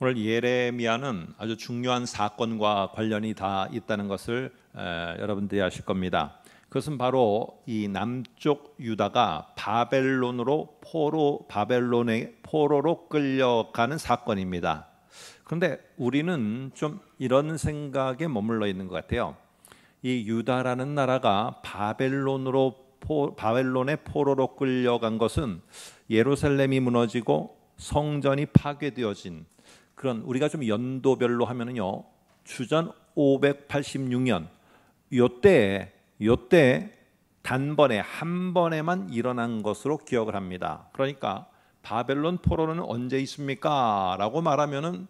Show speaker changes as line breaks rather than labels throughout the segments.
오늘 예레미야는 아주 중요한 사건과 관련이 다 있다는 것을 여러분들이 아실 겁니다. 그것은 바로 이 남쪽 유다가 바벨론으로 포로 바벨론의 포로로 끌려가는 사건입니다. 그런데 우리는 좀 이런 생각에 머물러 있는 것 같아요. 이 유다라는 나라가 바벨론으로 포, 바벨론의 포로로 끌려간 것은 예루살렘이 무너지고 성전이 파괴되어진 그런 우리가 좀 연도별로 하면은요. 주전 586년 요때 요 때 단번에 한 번에만 일어난 것으로 기억을 합니다. 그러니까 바벨론 포로는 언제 있습니까? 라고 말하면은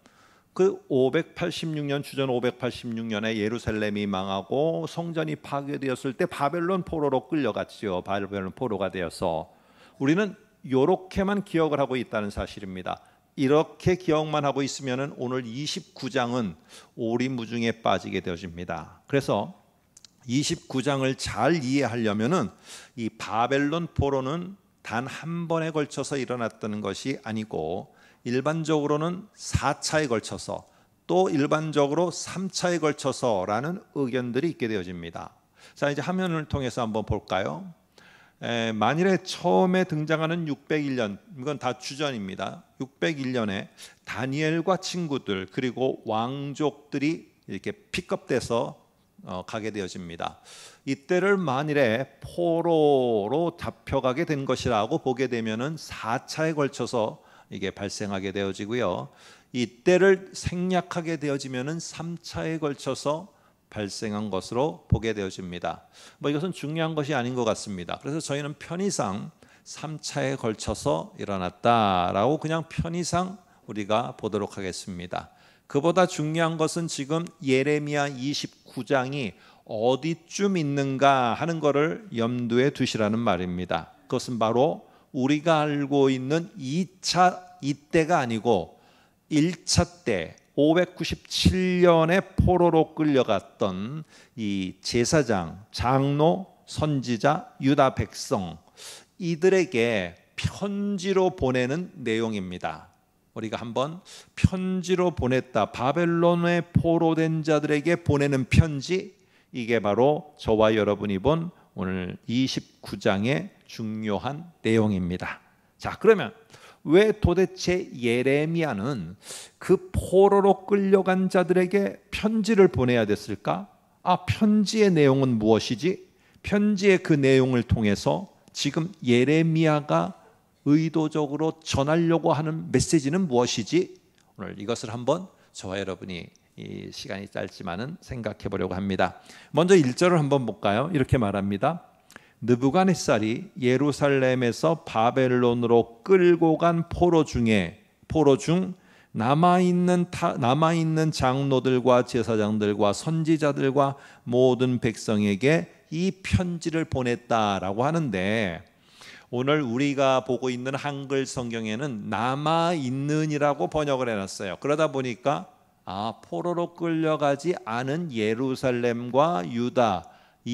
그 586년 주전 586년에 예루살렘이 망하고 성전이 파괴되었을 때 바벨론 포로로 끌려갔지요. 바벨론 포로가 되어서 우리는 요렇게만 기억을 하고 있다는 사실입니다. 이렇게 기억만 하고 있으면 오늘 29장은 오리무중에 빠지게 되어집니다. 그래서 29장을 잘이해하려면이 바벨론 포로는 단 한 번에 걸쳐서 일어났다는 것이 아니고 일반적으로는 4차에 걸쳐서 또 일반적으로 3차에 걸쳐서라는 의견들이 있게 되어집니다. 자, 이제 화면을 통해서 한번 볼까요? 에, 만일에 처음에 등장하는 601년 이건 다추전입니다 601년에 다니엘과 친구들 그리고 왕족들이 이렇게 픽업돼서 어, 가게 되어집니다. 이때를 만일에 포로로 잡혀가게 된 것이라고 보게 되면은 4차에 걸쳐서 이게 발생하게 되어지고요. 이때를 생략하게 되어지면은 3차에 걸쳐서 발생한 것으로 보게 되어집니다. 뭐 이것은 중요한 것이 아닌 것 같습니다. 그래서 저희는 편의상 3차에 걸쳐서 일어났다라고 그냥 편의상 우리가 보도록 하겠습니다. 그보다 중요한 것은 지금 예레미야 29장이 어디쯤 있는가 하는 것을 염두에 두시라는 말입니다. 그것은 바로 우리가 알고 있는 2차 이때가 아니고 1차 때 597년에 포로로 끌려갔던 이 제사장, 장로, 선지자, 유다 백성 이들에게 편지로 보내는 내용입니다. 우리가 한번 편지로 보냈다. 바벨론에 포로된 자들에게 보내는 편지 이게 바로 저와 여러분이 본 오늘 29장의 중요한 내용입니다. 자, 그러면 왜 도대체 예레미야는 그 포로로 끌려간 자들에게 편지를 보내야 됐을까? 아, 편지의 내용은 무엇이지? 편지의 그 내용을 통해서 지금 예레미야가 의도적으로 전하려고 하는 메시지는 무엇이지? 오늘 이것을 한번 저와 여러분이 시간이 짧지만은 생각해 보려고 합니다. 먼저 1절을 한번 볼까요? 이렇게 말합니다. 느부갓네살이 예루살렘에서 바벨론으로 끌고 간 포로 중에 포로 중 남아 있는 남아 있는 장로들과 제사장들과 선지자들과 모든 백성에게 이 편지를 보냈다라고 하는데 오늘 우리가 보고 있는 한글 성경에는 남아 있는이라고 번역을 해놨어요. 그러다 보니까 아 포로로 끌려가지 않은 예루살렘과 유다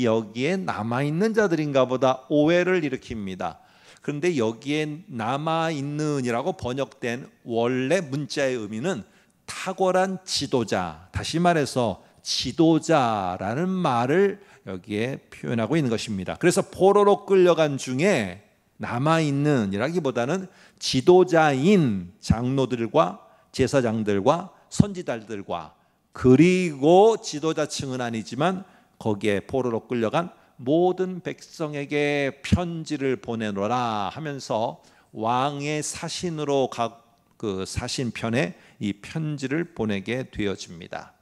여기에 남아 있는 자들인가 보다 오해를 일으킵니다. 그런데 여기에 남아 있는이라고 번역된 원래 문자의 의미는 탁월한 지도자, 다시 말해서 지도자라는 말을 여기에 표현하고 있는 것입니다. 그래서 포로로 끌려간 중에 남아있는이라기보다는 지도자인 장로들과 제사장들과 선지자들과 그리고 지도자층은 아니지만 거기에 포로로 끌려간 모든 백성에게 편지를 보내노라 하면서 왕의 사신으로 각그 사신편에 이 편지를 보내게 되어집니다.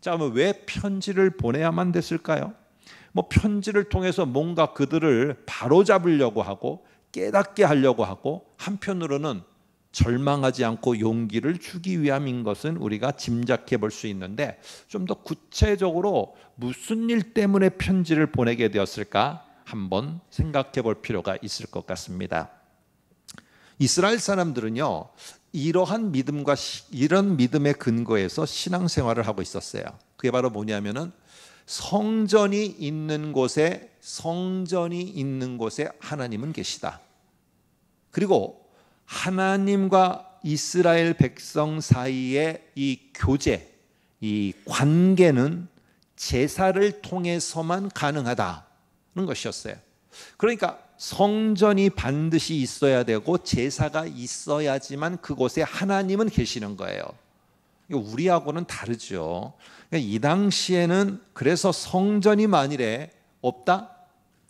자, 그러왜 편지를 보내야만 됐을까요? 뭐 편지를 통해서 뭔가 그들을 바로잡으려고 하고 깨닫게 하려고 하고 한편으로는 절망하지 않고 용기를 주기 위함인 것은 우리가 짐작해 볼 수 있는데 좀 더 구체적으로 무슨 일 때문에 편지를 보내게 되었을까 한번 생각해 볼 필요가 있을 것 같습니다. 이스라엘 사람들은요. 이러한 믿음과 이런 믿음의 근거에서 신앙생활을 하고 있었어요. 그게 바로 뭐냐면은 성전이 있는 곳에 성전이 있는 곳에 하나님은 계시다. 그리고 하나님과 이스라엘 백성 사이의 이 교제, 이 관계는 제사를 통해서만 가능하다는 것이었어요. 그러니까 성전이 반드시 있어야 되고 제사가 있어야지만 그곳에 하나님은 계시는 거예요. 우리하고는 다르죠. 그러니까 이 당시에는 그래서 성전이 만일에 없다,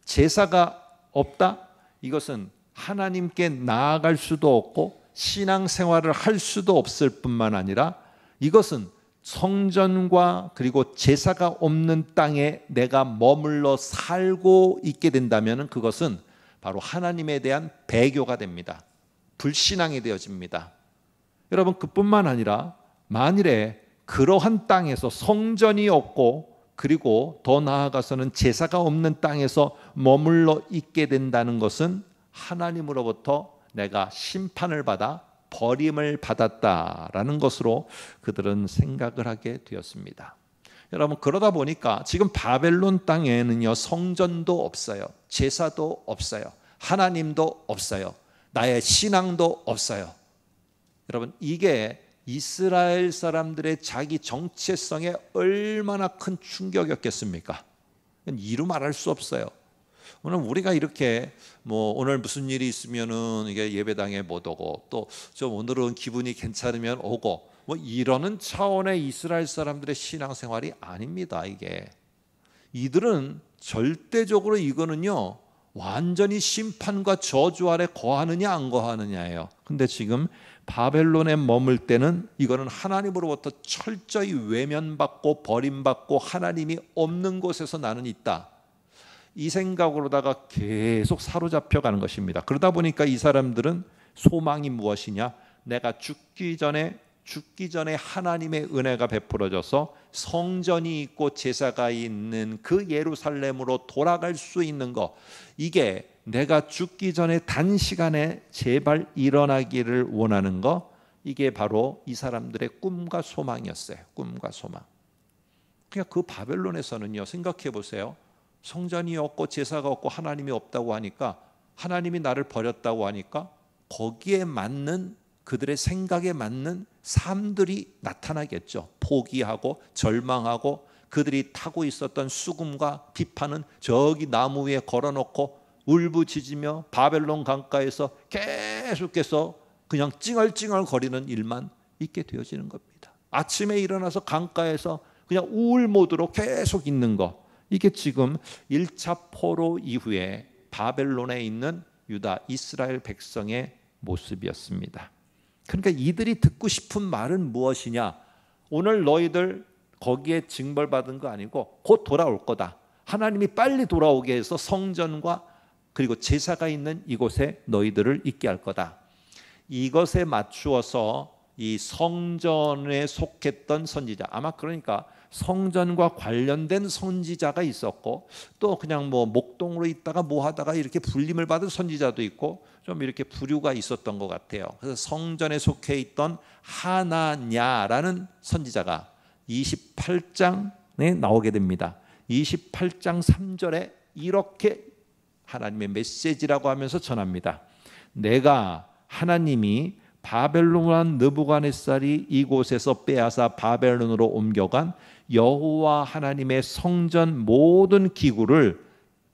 제사가 없다, 이것은 하나님께 나아갈 수도 없고 신앙생활을 할 수도 없을 뿐만 아니라 이것은 성전과 그리고 제사가 없는 땅에 내가 머물러 살고 있게 된다면 그것은 바로 하나님에 대한 배교가 됩니다. 불신앙이 되어집니다. 여러분 그뿐만 아니라 만일에 그러한 땅에서 성전이 없고 그리고 더 나아가서는 제사가 없는 땅에서 머물러 있게 된다는 것은 하나님으로부터 내가 심판을 받아 버림을 받았다라는 것으로 그들은 생각을 하게 되었습니다. 여러분 그러다 보니까 지금 바벨론 땅에는요 성전도 없어요. 제사도 없어요. 하나님도 없어요. 나의 신앙도 없어요. 여러분 이게 이스라엘 사람들의 자기 정체성에 얼마나 큰 충격이었겠습니까? 이루 말할 수 없어요. 오늘 우리가 이렇게 뭐 오늘 무슨 일이 있으면은 이게 예배당에 못 오고 또 좀 오늘은 기분이 괜찮으면 오고 뭐 이러는 차원의 이스라엘 사람들의 신앙생활이 아닙니다. 이게 이들은 절대적으로 이거는요 완전히 심판과 저주 아래 거하느냐 안 거하느냐예요. 근데 지금 바벨론에 머물 때는 이거는 하나님으로부터 철저히 외면받고 버림받고 하나님이 없는 곳에서 나는 있다. 이 생각으로다가 계속 사로잡혀 가는 것입니다. 그러다 보니까 이 사람들은 소망이 무엇이냐? 내가 죽기 전에 죽기 전에 하나님의 은혜가 베풀어져서 성전이 있고 제사가 있는 그 예루살렘으로 돌아갈 수 있는 것 이게 내가 죽기 전에 단시간에 제발 일어나기를 원하는 것 이게 바로 이 사람들의 꿈과 소망이었어요. 꿈과 소망. 그냥 그 바벨론에서는요 생각해 보세요. 성전이 없고 제사가 없고 하나님이 없다고 하니까 하나님이 나를 버렸다고 하니까 거기에 맞는 그들의 생각에 맞는 삶들이 나타나겠죠. 포기하고 절망하고 그들이 타고 있었던 수금과 비판은 저기 나무 위에 걸어놓고 울부짖으며 바벨론 강가에서 계속해서 그냥 찡얼찡얼 거리는 일만 있게 되어지는 겁니다. 아침에 일어나서 강가에서 그냥 우울 모드로 계속 있는 것. 이게 지금 1차 포로 이후에 바벨론에 있는 유다 이스라엘 백성의 모습이었습니다. 그러니까 이들이 듣고 싶은 말은 무엇이냐? 오늘 너희들 거기에 징벌받은 거 아니고 곧 돌아올 거다. 하나님이 빨리 돌아오게 해서 성전과 그리고 제사가 있는 이곳에 너희들을 있게 할 거다. 이것에 맞추어서 이 성전에 속했던 선지자 아마 그러니까 성전과 관련된 선지자가 있었고 또 그냥 뭐 목동으로 있다가 뭐 하다가 이렇게 불림을 받은 선지자도 있고 좀 이렇게 부류가 있었던 것 같아요. 그래서 성전에 속해 있던 하나냐라는 선지자가 28장에 나오게 됩니다. 28장 3절에 이렇게 하나님의 메시지라고 하면서 전합니다. 내가 하나님이 바벨론한 느부갓네살이 이곳에서 빼앗아 바벨론으로 옮겨간 여호와 하나님의 성전 모든 기구를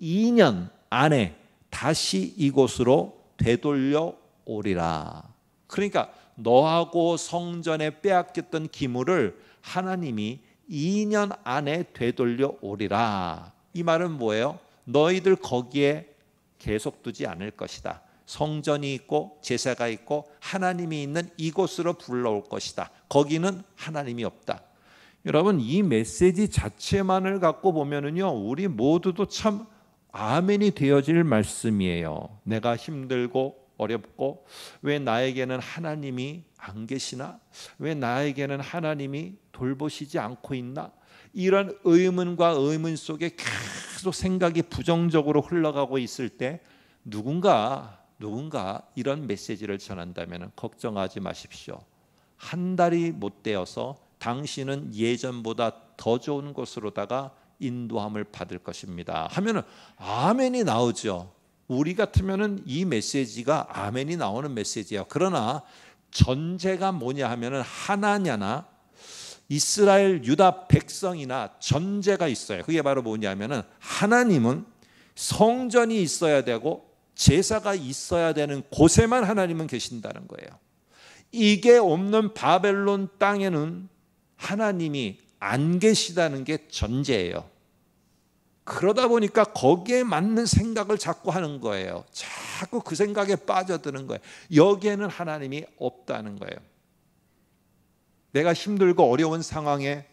2년 안에 다시 이곳으로 되돌려 오리라. 그러니까 너하고 성전에 빼앗겼던 기물을 하나님이 2년 안에 되돌려 오리라. 이 말은 뭐예요? 너희들 거기에 계속 두지 않을 것이다. 성전이 있고 제사가 있고 하나님이 있는 이곳으로 불러올 것이다. 거기는 하나님이 없다. 여러분 이 메시지 자체만을 갖고 보면은요 우리 모두도 참 아멘이 되어질 말씀이에요. 내가 힘들고 어렵고 왜 나에게는 하나님이 안 계시나? 왜 나에게는 하나님이 돌보시지 않고 있나? 이런 의문과 의문 속에 계속 생각이 부정적으로 흘러가고 있을 때 누군가 누군가 이런 메시지를 전한다면 걱정하지 마십시오. 한 달이 못 되어서 당신은 예전보다 더 좋은 곳으로다가 인도함을 받을 것입니다. 하면은 아멘이 나오죠. 우리 같으면은 이 메시지가 아멘이 나오는 메시지야. 그러나 전제가 뭐냐 하면은 하나냐나 이스라엘 유다 백성이나 전제가 있어요. 그게 바로 뭐냐면은 하나님은 성전이 있어야 되고 제사가 있어야 되는 곳에만 하나님은 계신다는 거예요. 이게 없는 바벨론 땅에는 하나님이 안 계시다는 게 전제예요. 그러다 보니까 거기에 맞는 생각을 자꾸 하는 거예요. 자꾸 그 생각에 빠져드는 거예요. 여기에는 하나님이 없다는 거예요. 내가 힘들고 어려운 상황에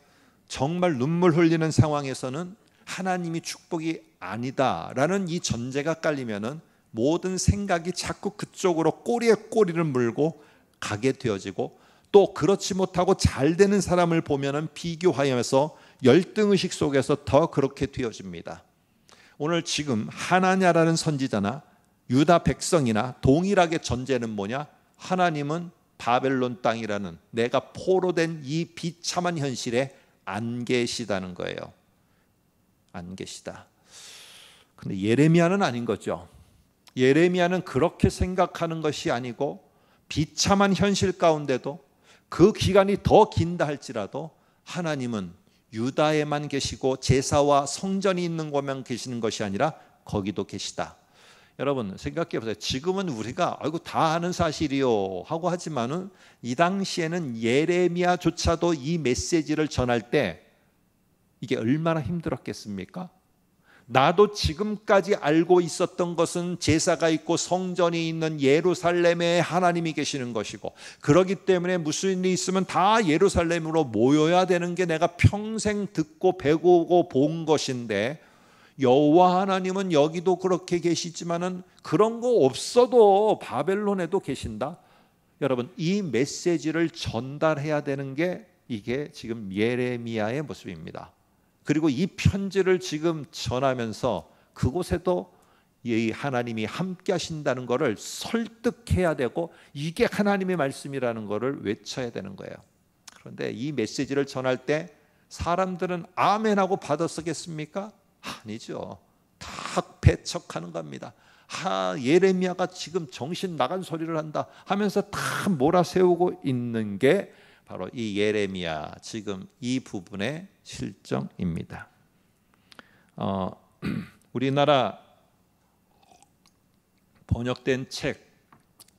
정말 눈물 흘리는 상황에서는 하나님이 축복이 아니다라는 이 전제가 깔리면은 모든 생각이 자꾸 그쪽으로 꼬리에 꼬리를 물고 가게 되어지고 또 그렇지 못하고 잘 되는 사람을 보면비교하여서 열등 의식 속에서 더 그렇게 되어집니다. 오늘 지금 하나냐라는 선지자나 유다 백성이나 동일하게 전제는 뭐냐? 하나님은 바벨론 땅이라는 내가 포로 된이 비참한 현실에 안 계시다는 거예요. 안 계시다. 근데 예레미야는 아닌 거죠. 예레미야는 그렇게 생각하는 것이 아니고 비참한 현실 가운데도 그 기간이 더 긴다 할지라도 하나님은 유다에만 계시고 제사와 성전이 있는 곳만 계시는 것이 아니라 거기도 계시다. 여러분 생각해 보세요. 지금은 우리가 아이고 다 아는 사실이요 하고 하지만은 이 당시에는 예레미야조차도 이 메시지를 전할 때 이게 얼마나 힘들었겠습니까? 나도 지금까지 알고 있었던 것은 제사가 있고 성전이 있는 예루살렘에 하나님이 계시는 것이고 그러기 때문에 무슨 일이 있으면 다 예루살렘으로 모여야 되는 게 내가 평생 듣고 배우고 본 것인데 여호와 하나님은 여기도 그렇게 계시지만은 그런 거 없어도 바벨론에도 계신다. 여러분 이 메시지를 전달해야 되는 게 이게 지금 예레미야의 모습입니다. 그리고 이 편지를 지금 전하면서 그곳에도 이 하나님이 함께 하신다는 것을 설득해야 되고 이게 하나님의 말씀이라는 것을 외쳐야 되는 거예요. 그런데 이 메시지를 전할 때 사람들은 아멘하고 받아쓰겠습니까? 아니죠. 다 배척하는 겁니다. 아, 예레미야가 지금 정신 나간 소리를 한다 하면서 다 몰아세우고 있는 게 바로 이 예레미야 지금 이 부분의 실정입니다. 어, 우리나라 번역된 책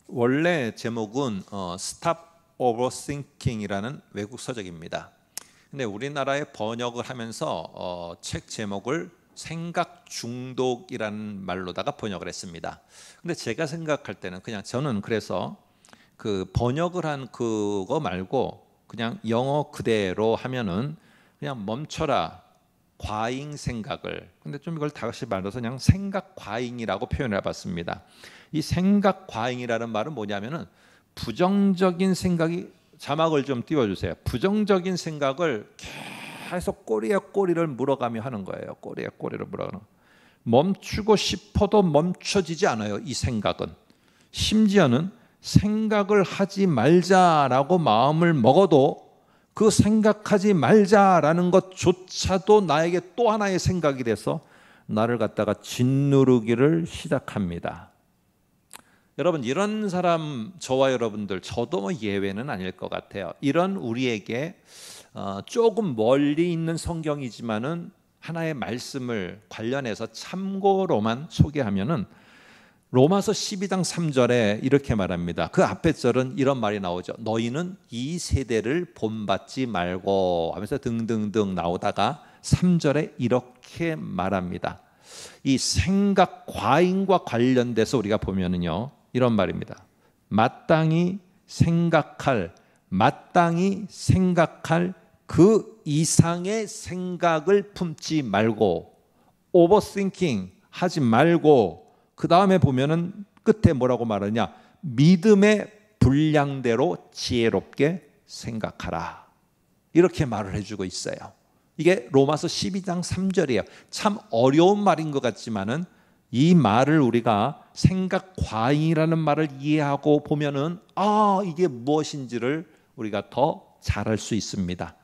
원래 제목은 어, Stop Overthinking이라는 외국 서적입니다. 근데 우리나라의 번역을 하면서 어, 책 제목을 생각 중독이라는 말로다가 번역을 했습니다. 근데 제가 생각할 때는 그냥 저는 그래서 그 번역을 한 그거 말고 그냥 영어 그대로 하면은 그냥 멈춰라 과잉 생각을 근데 좀 이걸 다시 말해서 그냥 생각 과잉이라고 표현해 봤습니다. 이 생각 과잉이라는 말은 뭐냐면은 부정적인 생각이 자막을 좀 띄워 주세요. 부정적인 생각을 계속 꼬리에 꼬리를 물어가며 하는 거예요. 꼬리에 꼬리를 물어가는. 멈추고 싶어도 멈춰지지 않아요. 이 생각은 심지어는 생각을 하지 말자라고 마음을 먹어도 그 생각하지 말자라는 것조차도 나에게 또 하나의 생각이 돼서 나를 갖다가 짓누르기를 시작합니다. 여러분 이런 사람 저와 여러분들 저도 뭐 예외는 아닐 것 같아요. 이런 우리에게 어, 조금 멀리 있는 성경이지만은 하나의 말씀을 관련해서 참고로만 소개하면은 로마서 12장 3절에 이렇게 말합니다. 그 앞에 절은 이런 말이 나오죠. 너희는 이 세대를 본받지 말고 하면서 등등등 나오다가 3절에 이렇게 말합니다. 이 생각 과잉과 관련돼서 우리가 보면은요. 이런 말입니다. 마땅히 생각할 마땅히 생각할 그 이상의 생각을 품지 말고 오버싱킹 하지 말고 그 다음에 보면은 끝에 뭐라고 말하냐? 믿음의 분량대로 지혜롭게 생각하라. 이렇게 말을 해주고 있어요. 이게 로마서 12장 3절이에요. 참 어려운 말인 것 같지만은 이 말을 우리가 생각 과잉이라는 말을 이해하고 보면은 아 이게 무엇인지를 우리가 더 잘할 수 있습니다.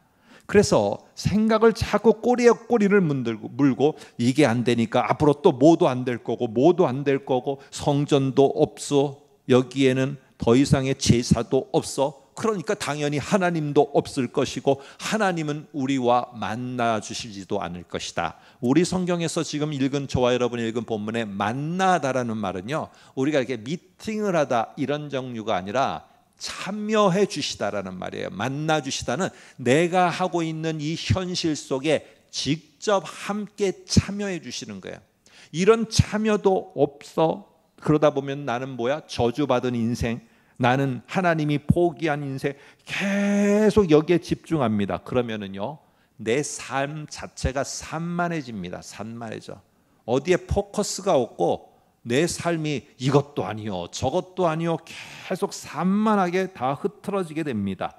그래서 생각을 자꾸 꼬리에 꼬리를 문들고 물고 이게 안 되니까 앞으로 또 뭐도 안 될 거고 뭐도 안 될 거고 성전도 없어 여기에는 더 이상의 제사도 없어 그러니까 당연히 하나님도 없을 것이고 하나님은 우리와 만나 주시지도 않을 것이다. 우리 성경에서 지금 읽은 저와 여러분이 읽은 본문에 만나다라는 말은요. 우리가 이렇게 미팅을 하다 이런 종류가 아니라 참여해 주시다라는 말이에요. 만나 주시다는 내가 하고 있는 이 현실 속에 직접 함께 참여해 주시는 거예요. 이런 참여도 없어. 그러다 보면 나는 뭐야? 저주받은 인생. 나는 하나님이 포기한 인생. 계속 여기에 집중합니다. 그러면은요. 내 삶 자체가 산만해집니다. 산만해져. 어디에 포커스가 없고 내 삶이 이것도 아니요 저것도 아니요 계속 산만하게 다 흐트러지게 됩니다.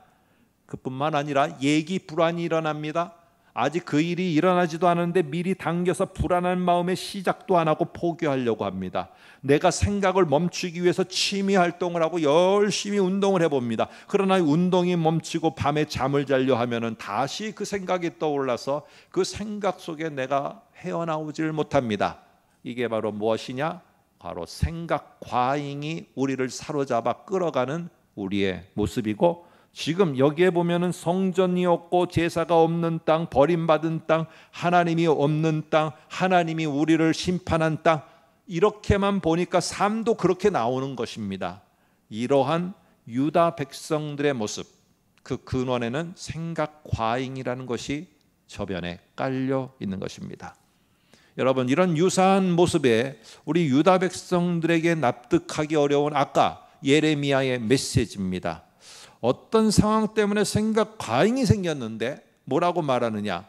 그뿐만 아니라 예기 불안이 일어납니다. 아직 그 일이 일어나지도 않은데 미리 당겨서 불안한 마음에 시작도 안 하고 포기하려고 합니다. 내가 생각을 멈추기 위해서 취미 활동을 하고 열심히 운동을 해봅니다. 그러나 운동이 멈추고 밤에 잠을 자려 하면은 다시 그 생각이 떠올라서 그 생각 속에 내가 헤어나오질 못합니다. 이게 바로 무엇이냐? 바로 생각 과잉이 우리를 사로잡아 끌어가는 우리의 모습이고 지금 여기에 보면은 성전이 없고 제사가 없는 땅, 버림받은 땅, 하나님이 없는 땅, 하나님이 우리를 심판한 땅 이렇게만 보니까 삶도 그렇게 나오는 것입니다. 이러한 유다 백성들의 모습 그 근원에는 생각 과잉이라는 것이 저변에 깔려 있는 것입니다. 여러분 이런 유사한 모습에 우리 유다 백성들에게 납득하기 어려운 아까 예레미야의 메시지입니다. 어떤 상황 때문에 생각 과잉이 생겼는데 뭐라고 말하느냐?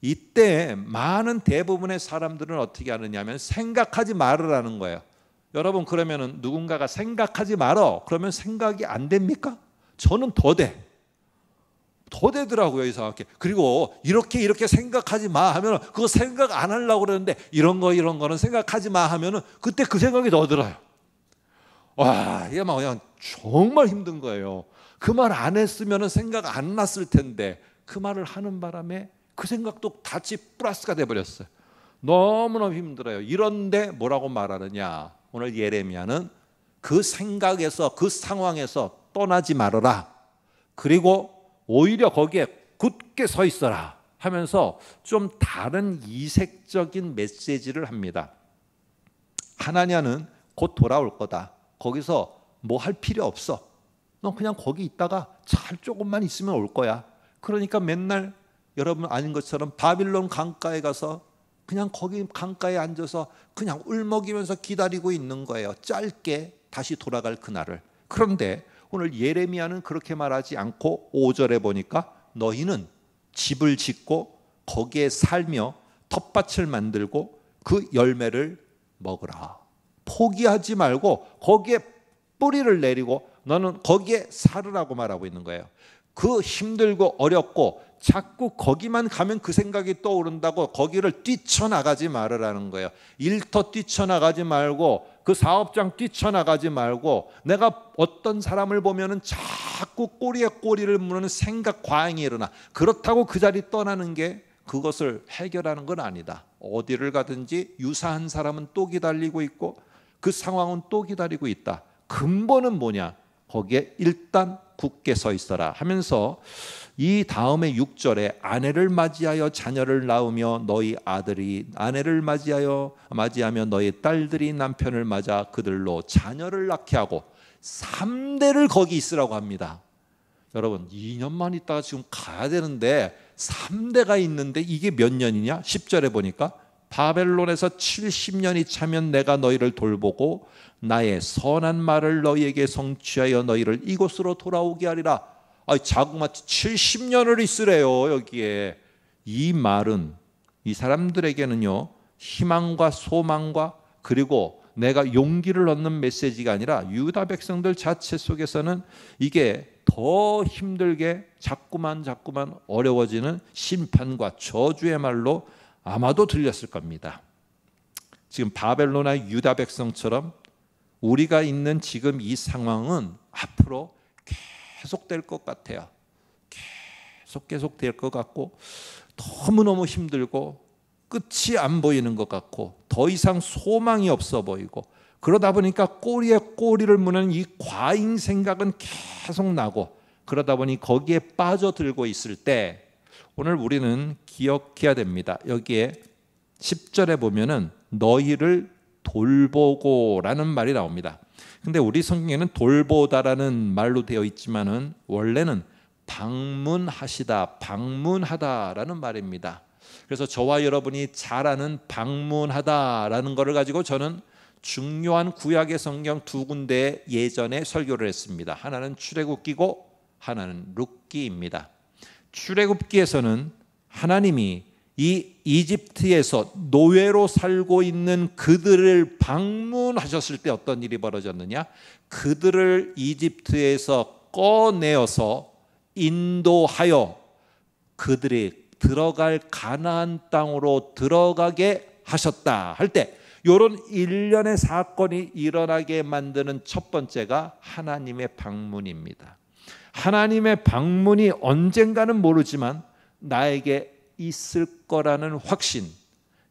이때 많은 대부분의 사람들은 어떻게 하느냐면 생각하지 말으라는 거예요. 여러분 그러면 누군가가 생각하지 말어 그러면 생각이 안 됩니까? 저는 더 돼. 더대더라고요 이상하게. 그리고 이렇게 이렇게 생각하지 마 하면 그거 생각 안 하려고 그러는데 이런 거 이런 거는 생각하지 마 하면은 그때 그 생각이 더 들어요. 와, 이게 막 그냥 정말 힘든 거예요. 그 말 안 했으면은 생각 안 났을 텐데 그 말을 하는 바람에 그 생각도 같이 플러스가 돼 버렸어요. 너무너무 힘들어요. 이런데 뭐라고 말하느냐? 오늘 예레미야는 그 생각에서 그 상황에서 떠나지 말아라. 그리고 오히려 거기에 굳게 서 있어라 하면서 좀 다른 이색적인 메시지를 합니다. 하나냐는 곧 돌아올 거다. 거기서 뭐 할 필요 없어. 넌 그냥 거기 있다가 잘 조금만 있으면 올 거야. 그러니까 맨날 여러분 아닌 것처럼 바빌론 강가에 가서 그냥 거기 강가에 앉아서 그냥 울먹이면서 기다리고 있는 거예요. 짧게 다시 돌아갈 그날을. 그런데 오늘 예레미야는 그렇게 말하지 않고 5절에 보니까 너희는 집을 짓고 거기에 살며 텃밭을 만들고 그 열매를 먹으라. 포기하지 말고 거기에 뿌리를 내리고 너는 거기에 살으라고 말하고 있는 거예요. 그 힘들고 어렵고 자꾸 거기만 가면 그 생각이 떠오른다고 거기를 뛰쳐나가지 말으라는 거예요. 일터 뛰쳐나가지 말고 그 사업장 뛰쳐나가지 말고 내가 어떤 사람을 보면은 자꾸 꼬리에 꼬리를 무는 생각 과잉이 일어나. 그렇다고 그 자리 떠나는 게 그것을 해결하는 건 아니다. 어디를 가든지 유사한 사람은 또 기다리고 있고 그 상황은 또 기다리고 있다. 근본은 뭐냐? 거기에 일단 굳게 서 있어라 하면서 이 다음에 6절에 아내를 맞이하여 자녀를 낳으며 너희 아들이 아내를 맞이하여 맞이하며 너희 딸들이 남편을 맞아 그들로 자녀를 낳게 하고 3대를 거기 있으라고 합니다. 여러분 2년만 있다가 지금 가야 되는데 3대가 있는데 이게 몇 년이냐? 10절에 보니까 바벨론에서 70년이 차면 내가 너희를 돌보고 나의 선한 말을 너희에게 성취하여 너희를 이곳으로 돌아오게 하리라. 아, 자그마치 70년을 있으래요, 여기에. 이 말은 이 사람들에게는요, 희망과 소망과 그리고 내가 용기를 얻는 메시지가 아니라 유다 백성들 자체 속에서는 이게 더 힘들게 자꾸만 자꾸만 어려워지는 심판과 저주의 말로 아마도 들렸을 겁니다. 지금 바벨로나 유다 백성처럼 우리가 있는 지금 이 상황은 앞으로 계속될 것 같아요. 계속 계속 될 것 같고 너무너무 힘들고 끝이 안 보이는 것 같고 더 이상 소망이 없어 보이고 그러다 보니까 꼬리에 꼬리를 무는 이 과잉 생각은 계속 나고 그러다 보니 거기에 빠져들고 있을 때 오늘 우리는 기억해야 됩니다. 여기에 10절에 보면은 너희를 돌보고라는 말이 나옵니다. 근데 우리 성경에는 돌보다라는 말로 되어 있지만은 원래는 방문하시다, 방문하다라는 말입니다. 그래서 저와 여러분이 잘 아는 방문하다라는 것을 가지고 저는 중요한 구약의 성경 두 군데 예전에 설교를 했습니다. 하나는 출애굽기고 하나는 룻기입니다. 출애굽기에서는 하나님이 이 이집트에서 노예로 살고 있는 그들을 방문하셨을 때 어떤 일이 벌어졌느냐? 그들을 이집트에서 꺼내어서 인도하여 그들이 들어갈 가나안 땅으로 들어가게 하셨다 할 때이런 일련의 사건이 일어나게 만드는 첫 번째가 하나님의 방문입니다. 하나님의 방문이 언젠가는 모르지만 나에게 있을 거라는 확신,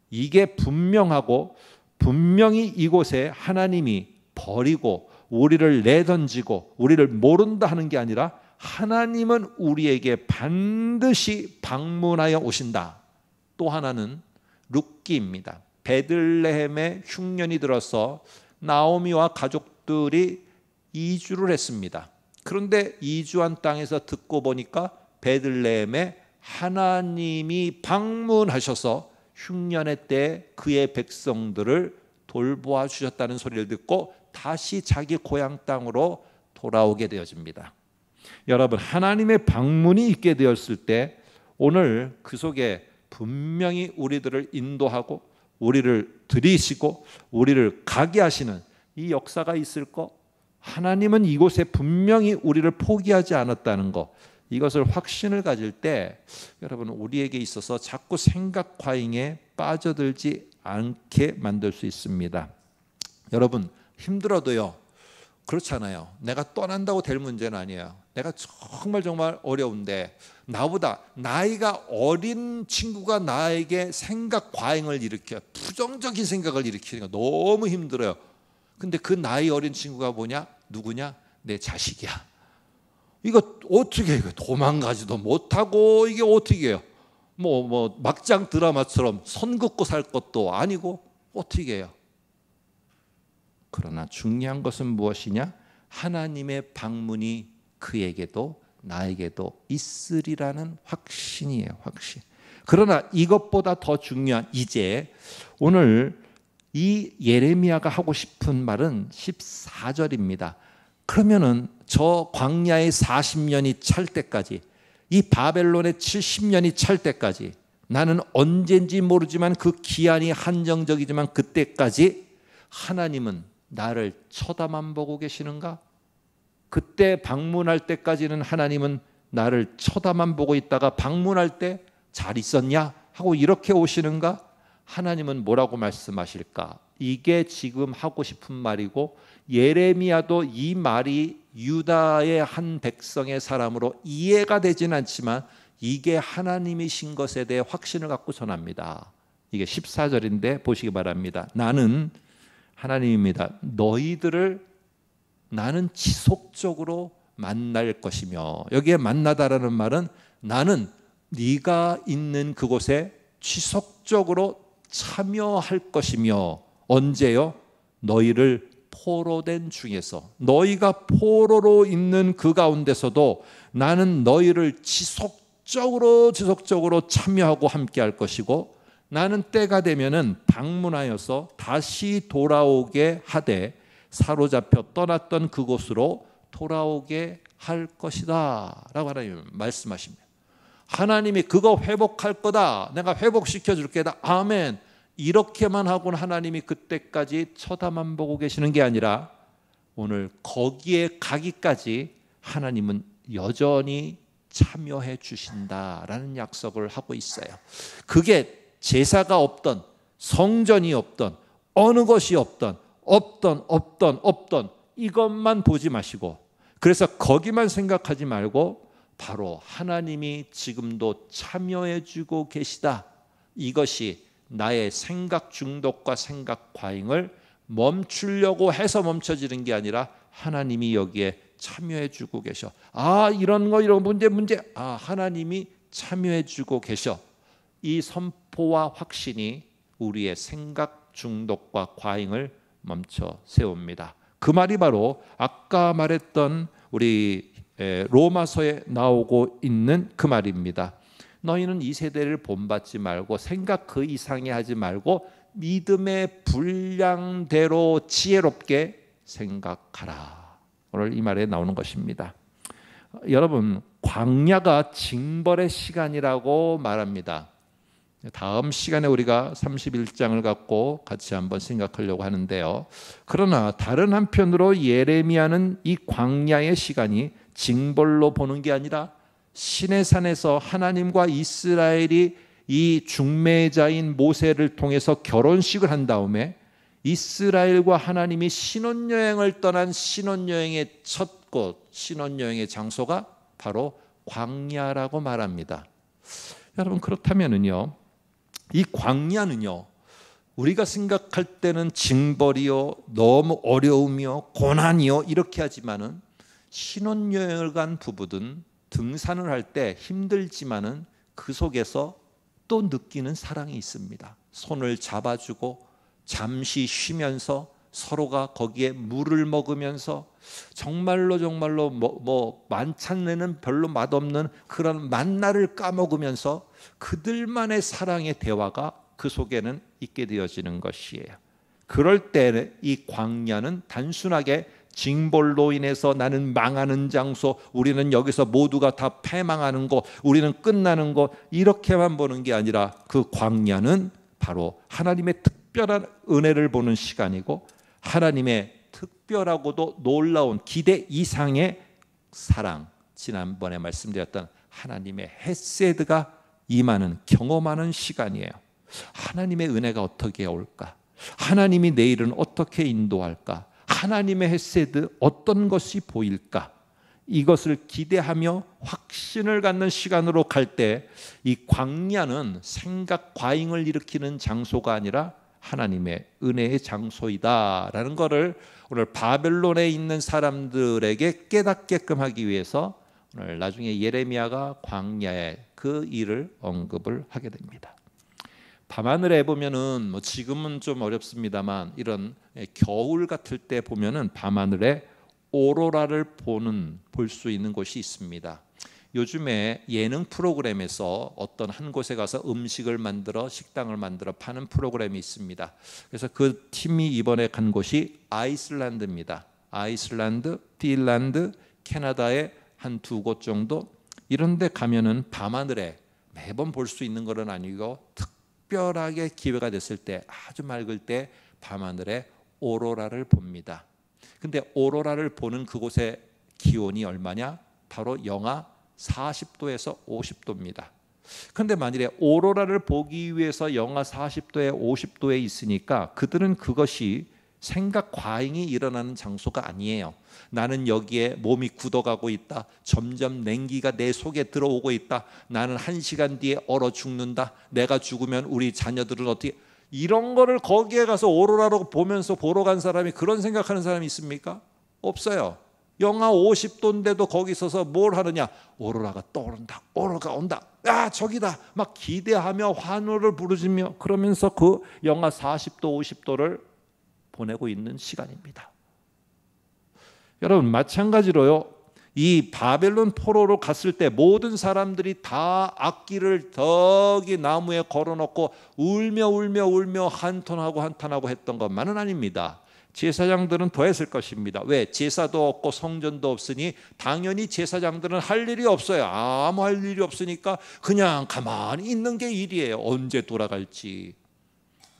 이게 분명하고 분명히 이곳에 하나님이 버리고 우리를 내던지고 우리를 모른다 하는 게 아니라 하나님은 우리에게 반드시 방문하여 오신다. 또 하나는 룻기입니다. 베들레헴에 흉년이 들어서 나오미와 가족들이 이주를 했습니다. 그런데 이주한 땅에서 듣고 보니까 베들레헴에 하나님이 방문하셔서 흉년의 때 그의 백성들을 돌보아 주셨다는 소리를 듣고 다시 자기 고향 땅으로 돌아오게 되어집니다. 여러분 하나님의 방문이 있게 되었을 때 오늘 그 속에 분명히 우리들을 인도하고 우리를 들이시고 우리를 가게 하시는 이 역사가 있을 거 하나님은 이곳에 분명히 우리를 포기하지 않았다는 거 이것을 확신을 가질 때 여러분 우리에게 있어서 자꾸 생각 과잉에 빠져들지 않게 만들 수 있습니다. 여러분 힘들어도요. 그렇잖아요. 내가 떠난다고 될 문제는 아니에요. 내가 정말 정말 어려운데 나보다 나이가 어린 친구가 나에게 생각 과잉을 일으켜 부정적인 생각을 일으키는 거 너무 힘들어요. 근데 그 나이 어린 친구가 뭐냐? 누구냐? 내 자식이야. 이거 어떻게 이거 도망가지도 못하고 이게 어떻게 해요? 뭐, 뭐, 막장 드라마처럼 선 긋고 살 것도 아니고 어떻게 해요? 그러나 중요한 것은 무엇이냐? 하나님의 방문이 그에게도 나에게도 있으리라는 확신이에요, 확신. 그러나 이것보다 더 중요한 이제 오늘 이 예레미야가 하고 싶은 말은 14절입니다. 그러면은 저 광야의 40년이 찰 때까지 이 바벨론의 70년이 찰 때까지 나는 언젠지 모르지만 그 기한이 한정적이지만 그때까지 하나님은 나를 쳐다만 보고 계시는가? 그때 방문할 때까지는 하나님은 나를 쳐다만 보고 있다가 방문할 때 잘 있었냐? 하고 이렇게 오시는가? 하나님은 뭐라고 말씀하실까? 이게 지금 하고 싶은 말이고 예레미야도 이 말이 유다의 한 백성의 사람으로 이해가 되진 않지만 이게 하나님이신 것에 대해 확신을 갖고 전합니다. 이게 14절인데 보시기 바랍니다. 나는 하나님입니다. 너희들을 나는 지속적으로 만날 것이며 여기에 만나다라는 말은 나는 네가 있는 그곳에 지속적으로 참여할 것이며 언제요? 너희를 포로된 중에서 너희가 포로로 있는 그 가운데서도 나는 너희를 지속적으로 지속적으로 참여하고 함께 할 것이고 나는 때가 되면은 방문하여서 다시 돌아오게 하되 사로잡혀 떠났던 그곳으로 돌아오게 할 것이다라고 하나님 말씀하십니다. 하나님이 그거 회복할 거다. 내가 회복시켜 줄 게다. 아멘. 이렇게만 하고는 하나님이 그때까지 쳐다만 보고 계시는 게 아니라 오늘 거기에 가기까지 하나님은 여전히 참여해 주신다라는 약속을 하고 있어요. 그게 제사가 없던 성전이 없던 어느 것이 없던 없던 없던 없던 이것만 보지 마시고 그래서 거기만 생각하지 말고 바로 하나님이 지금도 참여해 주고 계시다. 이것이 나의 생각 중독과 생각 과잉을 멈추려고 해서 멈춰지는 게 아니라 하나님이 여기에 참여해 주고 계셔. 아, 이런 거 이런 문제 문제. 아, 하나님이 참여해 주고 계셔. 이 선포와 확신이 우리의 생각 중독과 과잉을 멈춰 세웁니다. 그 말이 바로 아까 말했던 우리 로마서에 나오고 있는 그 말입니다. 너희는 이 세대를 본받지 말고 생각 그이상이 하지 말고 믿음의 분량대로 지혜롭게 생각하라. 오늘 이 말에 나오는 것입니다. 여러분, 광야가 징벌의 시간이라고 말합니다. 다음 시간에 우리가 31장을 갖고 같이 한번 생각하려고 하는데요. 그러나 다른 한편으로 예레미야는 이 광야의 시간이 징벌로 보는 게 아니라 신의 산에서 하나님과 이스라엘이 이 중매자인 모세를 통해서 결혼식을 한 다음에 이스라엘과 하나님이 신혼여행을 떠난 신혼여행의 첫 곳, 신혼여행의 장소가 바로 광야라고 말합니다. 여러분 그렇다면은요. 이 광야는요. 우리가 생각할 때는 징벌이요, 너무 어려움이요, 고난이요 이렇게 하지만은 신혼여행을 간 부부든 등산을 할 때 힘들지만은 그 속에서 또 느끼는 사랑이 있습니다. 손을 잡아주고 잠시 쉬면서 서로가 거기에 물을 먹으면서 정말로 정말로 뭐, 뭐 만찬에는 별로 맛없는 그런 만나를 까먹으면서 그들만의 사랑의 대화가 그 속에는 있게 되어지는 것이에요. 그럴 때 이 광야는 단순하게 징벌로 인해서 나는 망하는 장소, 우리는 여기서 모두가 다 패망하는 곳, 우리는 끝나는 곳 이렇게만 보는 게 아니라 그 광야는 바로 하나님의 특별한 은혜를 보는 시간이고 하나님의 특별하고도 놀라운 기대 이상의 사랑, 지난번에 말씀드렸던 하나님의 헤세드가 임하는 경험하는 시간이에요. 하나님의 은혜가 어떻게 올까? 하나님이 내일은 어떻게 인도할까? 하나님의 헤세드 어떤 것이 보일까? 이것을 기대하며 확신을 갖는 시간으로 갈 때 이 광야는 생각 과잉을 일으키는 장소가 아니라 하나님의 은혜의 장소이다라는 것을 오늘 바벨론에 있는 사람들에게 깨닫게끔 하기 위해서 오늘 나중에 예레미야가 광야의 그 일을 언급을 하게 됩니다. 밤하늘에 보면은 뭐 지금은 좀 어렵습니다만 이런 예, 겨울 같을 때 보면은 밤하늘에 오로라를 보는 볼 수 있는 곳이 있습니다. 요즘에 예능 프로그램에서 어떤 한 곳에 가서 음식을 만들어 식당을 만들어 파는 프로그램이 있습니다. 그래서 그 팀이 이번에 간 곳이 아이슬란드입니다. 아이슬란드, 핀란드, 캐나다의 한 두 곳 정도 이런 데 가면은 밤하늘에 매번 볼 수 있는 것은 아니고 특 특별하게 기회가 됐을 때 아주 맑을 때 밤하늘에 오로라를 봅니다. 근데 오로라를 보는 그곳의 기온이 얼마냐? 바로 영하 40도에서 50도입니다. 근데 만일에 오로라를 보기 위해서 영하 40도에 50도에 있으니까 그들은 그것이 생각 과잉이 일어나는 장소가 아니에요. 나는 여기에 몸이 굳어가고 있다. 점점 냉기가 내 속에 들어오고 있다. 나는 한 시간 뒤에 얼어 죽는다. 내가 죽으면 우리 자녀들은 어떻게 이런 거를 거기에 가서 오로라로 보면서 보러 간 사람이 그런 생각하는 사람이 있습니까? 없어요. 영하 50도인데도 거기 서서 뭘 하느냐? 오로라가 떠오른다. 오로라가 온다. 아, 저기다. 막 기대하며 환호를 부르짖며 그러면서 그 영하 40도, 50도를 보내고 있는 시간입니다. 여러분 마찬가지로요. 이 바벨론 포로로 갔을 때 모든 사람들이 다 악기를 덕이 나무에 걸어놓고 울며 울며 울며 한탄하고 한탄하고 했던 것만은 아닙니다. 제사장들은 더 했을 것입니다. 왜? 제사도 없고 성전도 없으니 당연히 제사장들은 할 일이 없어요. 아무 할 일이 없으니까 그냥 가만히 있는 게 일이에요. 언제 돌아갈지.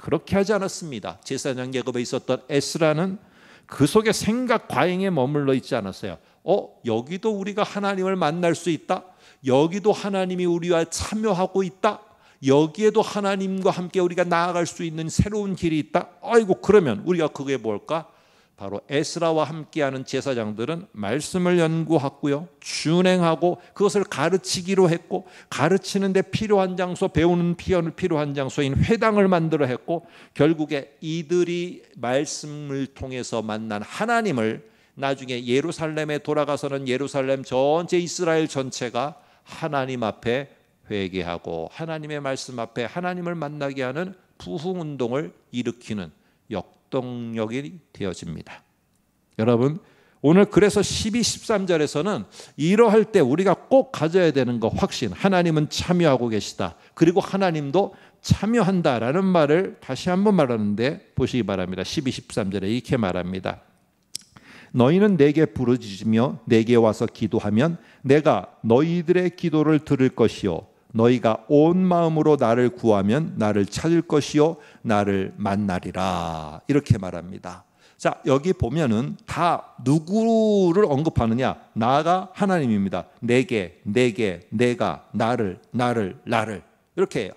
그렇게 하지 않았습니다. 제사장 계급에 있었던 에스라는 그 속에 생각 과잉에 머물러 있지 않았어요. 어, 여기도 우리가 하나님을 만날 수 있다. 여기도 하나님이 우리와 참여하고 있다. 여기에도 하나님과 함께 우리가 나아갈 수 있는 새로운 길이 있다. 아이고, 그러면 우리가 그게 뭘까? 바로 에스라와 함께하는 제사장들은 말씀을 연구했고요. 준행하고 그것을 가르치기로 했고 가르치는데 필요한 장소 배우는 피언을 필요한 장소인 회당을 만들어 했고 결국에 이들이 말씀을 통해서 만난 하나님을 나중에 예루살렘에 돌아가서는 예루살렘 전체 이스라엘 전체가 하나님 앞에 회개하고 하나님의 말씀 앞에 하나님을 만나게 하는 부흥 운동을 일으키는 역 작동력이 되어집니다. 여러분, 오늘 그래서 12, 13절에서는 이러할 때 우리가 꼭 가져야 되는 거 확신. 하나님은 참여하고 계시다. 그리고 하나님도 참여한다라는 말을 다시 한번 말하는데 보시기 바랍니다. 12, 13절에 이렇게 말합니다. 너희는 내게 부르짖으며 내게 와서 기도하면 내가 너희들의 기도를 들을 것이요 너희가 온 마음으로 나를 구하면 나를 찾을 것이요 나를 만나리라 이렇게 말합니다. 자 여기 보면은 다 누구를 언급하느냐 나가 하나님입니다. 내게 내게 내가 나를 나를 나를 이렇게 해요.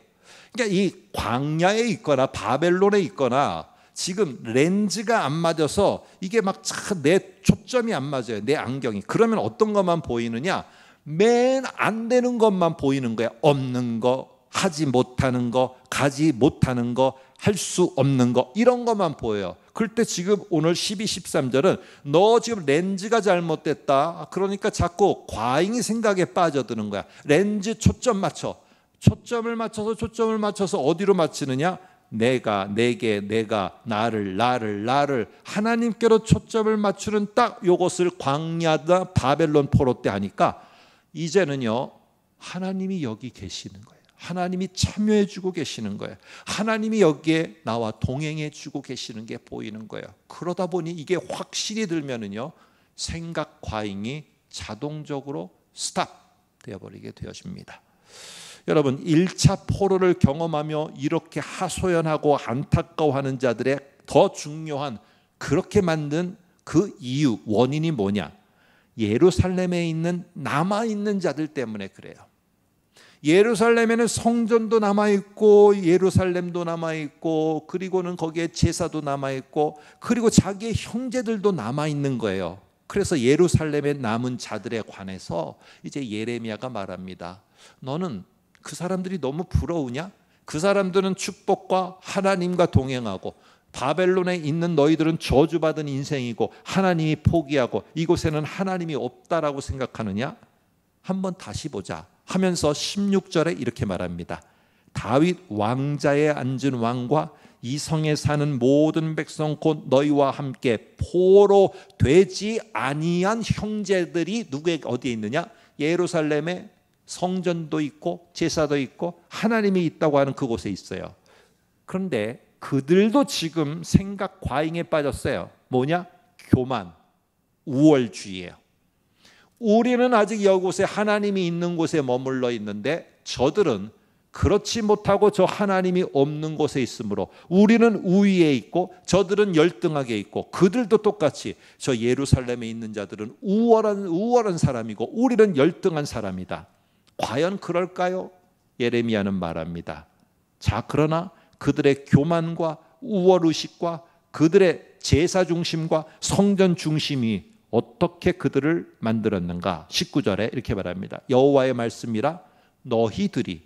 그러니까 이 광야에 있거나 바벨론에 있거나 지금 렌즈가 안 맞아서 이게 막 내 초점이 안 맞아요. 내 안경이. 그러면 어떤 것만 보이느냐? 맨안 되는 것만 보이는 거야. 없는 거, 하지 못하는 거, 가지 못하는 거, 할 수 없는 거 이런 것만 보여요. 그때 지금 오늘 12, 13절은 너 지금 렌즈가 잘못됐다. 그러니까 자꾸 과잉이 생각에 빠져드는 거야. 렌즈 초점 맞춰. 초점을 맞춰서 초점을 맞춰서 어디로 맞추느냐? 내가 내게 내가 나를 나를 나를 하나님께로 초점을 맞추는 딱 요것을 광야다 바벨론 포로 때 하니까 이제는요, 하나님이 여기 계시는 거예요. 하나님이 참여해 주고 계시는 거예요. 하나님이 여기에 나와 동행해 주고 계시는 게 보이는 거예요. 그러다 보니 이게 확실히 들면은요. 생각 과잉이 자동적으로 스탑 되어 버리게 되어집니다. 여러분, 1차 포로를 경험하며 이렇게 하소연하고 안타까워하는 자들의 더 중요한 그렇게 만든 그 이유, 원인이 뭐냐? 예루살렘에 있는 남아 있는 자들 때문에 그래요. 예루살렘에는 성전도 남아 있고 예루살렘도 남아 있고 그리고는 거기에 제사도 남아 있고 그리고 자기의 형제들도 남아 있는 거예요. 그래서 예루살렘에 남은 자들에 관해서 이제 예레미야가 말합니다. 너는 그 사람들이 너무 부러우냐? 그 사람들은 축복과 하나님과 동행하고 바벨론에 있는 너희들은 저주받은 인생이고 하나님이 포기하고 이곳에는 하나님이 없다라고 생각하느냐? 한번 다시 보자 하면서 16절에 이렇게 말합니다. 다윗 왕자에 앉은 왕과 이 성에 사는 모든 백성 곧 너희와 함께 포로 되지 아니한 형제들이 누구에 어디에 있느냐? 예루살렘에 성전도 있고 제사도 있고 하나님이 있다고 하는 그곳에 있어요. 그런데 그들도 지금 생각 과잉에 빠졌어요. 뭐냐? 교만, 우월주의예요. 우리는 아직 여곳에 하나님이 있는 곳에 머물러 있는데 저들은 그렇지 못하고 저 하나님이 없는 곳에 있으므로 우리는 우위에 있고 저들은 열등하게 있고 그들도 똑같이 저 예루살렘에 있는 자들은 우월한 우월한 사람이고 우리는 열등한 사람이다. 과연 그럴까요? 예레미야는 말합니다. 자 그러나 그들의 교만과 우월의식과 그들의 제사 중심과 성전 중심이 어떻게 그들을 만들었는가 19절에 이렇게 말합니다. 여호와의 말씀이라 너희들이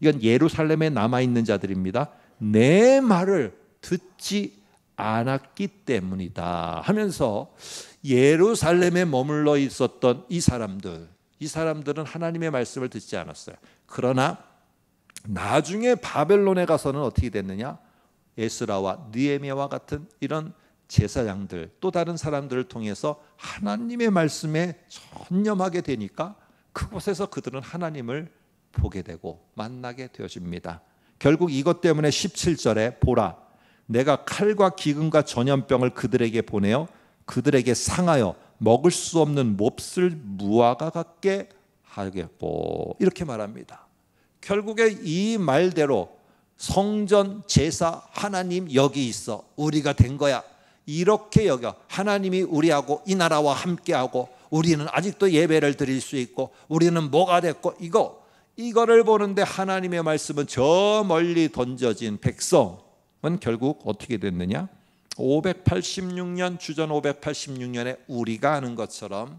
이건 예루살렘에 남아 있는 자들입니다. 내 말을 듣지 않았기 때문이다 하면서 예루살렘에 머물러 있었던 이 사람들 이 사람들은 하나님의 말씀을 듣지 않았어요. 그러나 나중에 바벨론에 가서는 어떻게 됐느냐? 에스라와 느에미아와 같은 이런 제사장들 또 다른 사람들을 통해서 하나님의 말씀에 전념하게 되니까 그곳에서 그들은 하나님을 보게 되고 만나게 되어집니다. 결국 이것 때문에 17절에 보라 내가 칼과 기근과 전염병을 그들에게 보내어 그들에게 상하여 먹을 수 없는 몹쓸 무화과 같게 하겠고 이렇게 말합니다. 결국에 이 말대로 성전 제사 하나님 여기 있어 우리가 된 거야 이렇게 여겨 하나님이 우리하고 이 나라와 함께하고 우리는 아직도 예배를 드릴 수 있고 우리는 뭐가 됐고 이거 이거를 보는데 하나님의 말씀은 저 멀리 던져진 백성은 결국 어떻게 됐느냐 586년 주전 586년에 우리가 아는 것처럼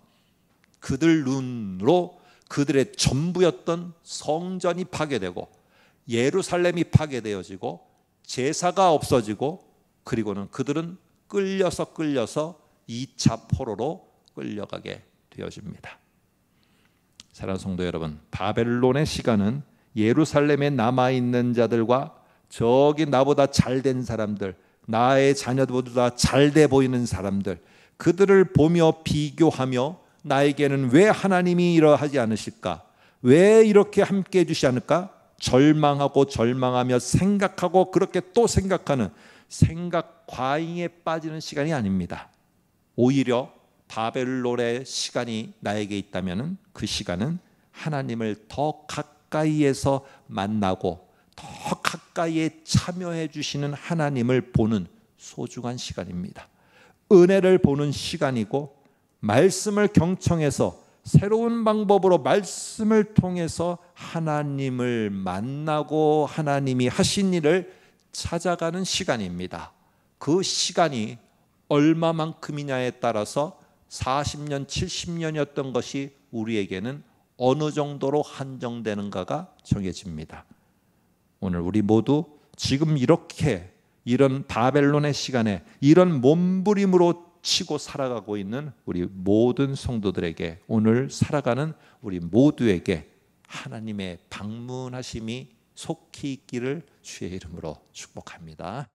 그들 눈으로 그들의 전부였던 성전이 파괴되고 예루살렘이 파괴되어지고 제사가 없어지고 그리고는 그들은 끌려서 끌려서 2차 포로로 끌려가게 되어집니다. 사랑 성도 여러분, 바벨론의 시간은 예루살렘에 남아 있는 자들과 저기 나보다 잘된 사람들, 나의 자녀들보다 잘 돼 보이는 사람들, 그들을 보며 비교하며 나에게는 왜 하나님이 이러하지 않으실까? 왜 이렇게 함께 해주시지 않을까? 절망하고 절망하며 생각하고 그렇게 또 생각하는 생각 과잉에 빠지는 시간이 아닙니다. 오히려 바벨론의 시간이 나에게 있다면 그 시간은 하나님을 더 가까이에서 만나고 더 가까이에 참여해 주시는 하나님을 보는 소중한 시간입니다. 은혜를 보는 시간이고 말씀을 경청해서 새로운 방법으로 말씀을 통해서 하나님을 만나고 하나님이 하신 일을 찾아가는 시간입니다. 그 시간이 얼마만큼이냐에 따라서 40년, 70년이었던 것이 우리에게는 어느 정도로 한정되는가가 정해집니다. 오늘 우리 모두 지금 이렇게 이런 바벨론의 시간에 이런 몸부림으로 치고 살아가고 있는 우리 모든 성도들에게 오늘 살아가는 우리 모두에게 하나님의 방문하심이 속히 있기를 주의 이름으로 축복합니다.